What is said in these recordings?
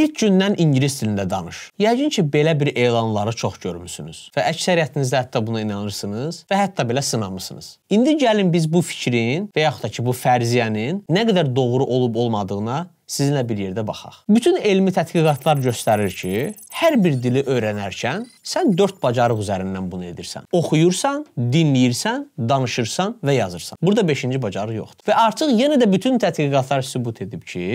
İlk gündən ingilis dilində danış. Yəqin ki, belə bir elanları çox görmüsünüz və əksəriyyətiniz də hətta buna inanırsınız və hətta belə sınamısınız. İndi gəlin biz bu fikrin və yaxud da ki, bu fərziyyənin nə qədər doğru olub-olmadığına sizinlə bir yerdə baxaq. Bütün elmi tədqiqatlar göstərir ki, hər bir dili öyrənərkən sən 4 bacarıq üzərindən bunu edirsən. Oxuyursan, dinləyirsən, danışırsan və yazırsan. Burada 5-ci bacarıq yoxdur. Və artıq yenə də bütün tədqiqatlar sübut edib ki,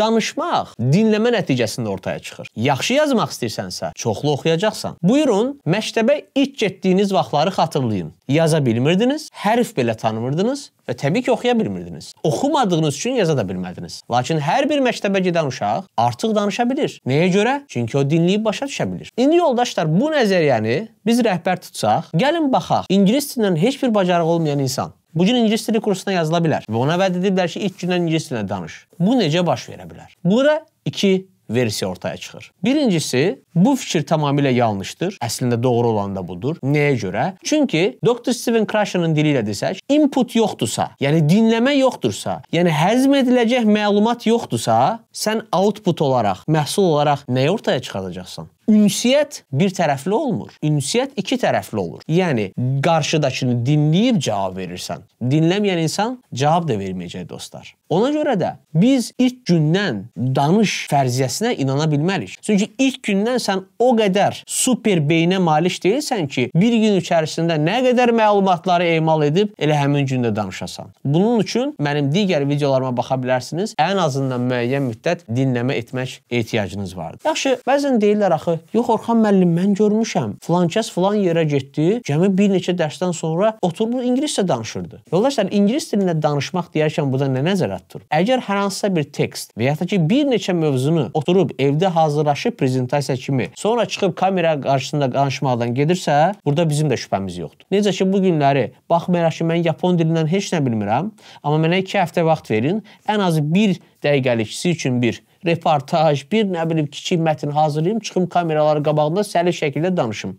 danışmaq dinləmə nəticəsində ortaya çıxır. Yaxşı yazmaq istəyirsənsə, çoxlu oxuyacaqsan. Buyurun, məktəbə ilk getdiyiniz vaxtları xatırlayın. Yaza bilmirdiniz, hərf belə tanımırdınız, və təbii ki, oxuya bilmirdiniz. Oxumadığınız üçün yaza da bilmədiniz. Lakin hər bir məktəbə gedən uşaq artıq danışa bilir. Nəyə görə? Çünki o dinləyib başa düşə bilir. İndi yoldaşlar, bu nəzəriyyəni biz rəhbər tutsaq, gəlin baxaq. İngilis dilindən heç bir bacarığı olmayan insan Bu gün ingilis dili kursuna yazıla bilər və ona vəd ediblər ki, ilk gündən ingilis dilində danış. Bu necə baş verə bilər? Burada 2 versiya ortaya çıxır. Birincisi, bu fikir tamamilə yanlışdır. Əslində doğru olan da budur. Nəyə görə? Çünki Dr. Steven Krasherin dili ilə desək, input yoxdursa, yəni dinləmə yoxdursa, yəni həzm ediləcək məlumat yoxdursa, sən output olaraq, məhsul olaraq nəyi ortaya çıxardacaqsan? Ünsiyyət bir tərəfli olmur. Ünsiyyət iki tərəfli olur. Yəni qarşıdakını dinləyib cavab verirsən. Dinləməyən insan cavab da verməyəcək dostlar. Ona görə də biz ilk gündən danış fərziyyəsinə inana bilmərik. Çünki ilk gündən sən o qədər super beynə malik deyilsən ki, bir gün içərisində nə qədər məlumatları emal edib elə həmin gündə danışasan. Bunun üçün mənim digər videolarıma baxa bilərsiniz. Ən azından müəyyən müddət dinləmə etmək ehtiyacınız vardır. Yaxşı, bəzən deyirlər axı Yox Orxan müəllim, mən görmüşəm. Flankəs falan yerə getdi. Gəmi bir neçə dərsdən sonra oturub ingiliscə danışırdı. Yoldaşlar, ingilis dilində danışmaq deyərkən burada nə nəzərə tutulur? Əgər hər hansısa bir tekst və ya da ki bir neçə mövzunu oturub evdə hazırlaşıb prezentasiya kimi, sonra çıxıb kamera qarşısında danışmaqdan gedirsə, burada bizim də şübhəmiz yoxdur. Necə ki bu günləri baxmayaraq ki mən yapon dilindən heç nə bilmirəm, amma mənə 2 həftə vaxt verin, ən az 1 dəqiqəlik siz üçün bir reportaj, bir nə bilim kiçik mətn hazırlayım, çıxım kameraların qabağında səli şəkildə danışım.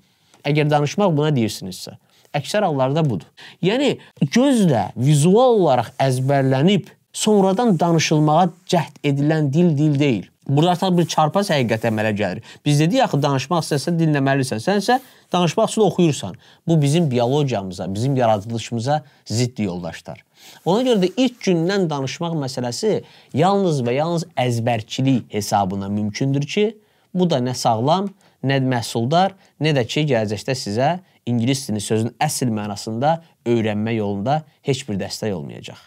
Əgər danışmaq buna deyirsinizsə. Əksər hallarda budur. Yəni gözlə vizual olaraq əzbərlənib sonradan danışılmağa cəhd edilən dil dil deyil. Burada artıq bir çarpaz həqiqət əmələ gəlir. Biz dedik axı danışmaq istəsən dinləməlisən. Sənsə danışmaq üçün oxuyursan. Bu bizim biologiyamıza, bizim yaradılışımıza ziddi yoldaşlar. Ona görə də ilk gündən danışmaq məsələsi yalnız və yalnız əzbərçilik hesabına mümkündür ki, bu da nə sağlam, nə məhsuldar, nə də ki, gələcəkdə sizə ingilis dilini sözün əsl mənasında öyrənmə yolunda heç bir dəstək olmayacaq.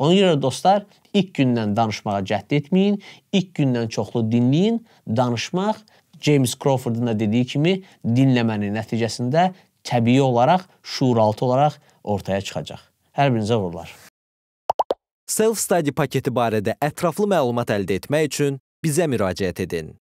Ona görə dostlar, ilk gündən danışmağa cəhd etməyin, ilk gündən çoxlu dinləyin. Danışmaq James Crawfordun da dediyi kimi dinləmənin nəticəsində təbii olaraq, şuuraltı olaraq ortaya çıxacaq. Hər birinizə uğurlar. Self-study paketi barədə ətraflı məlumat əldə etmək üçün bizə müraciət edin.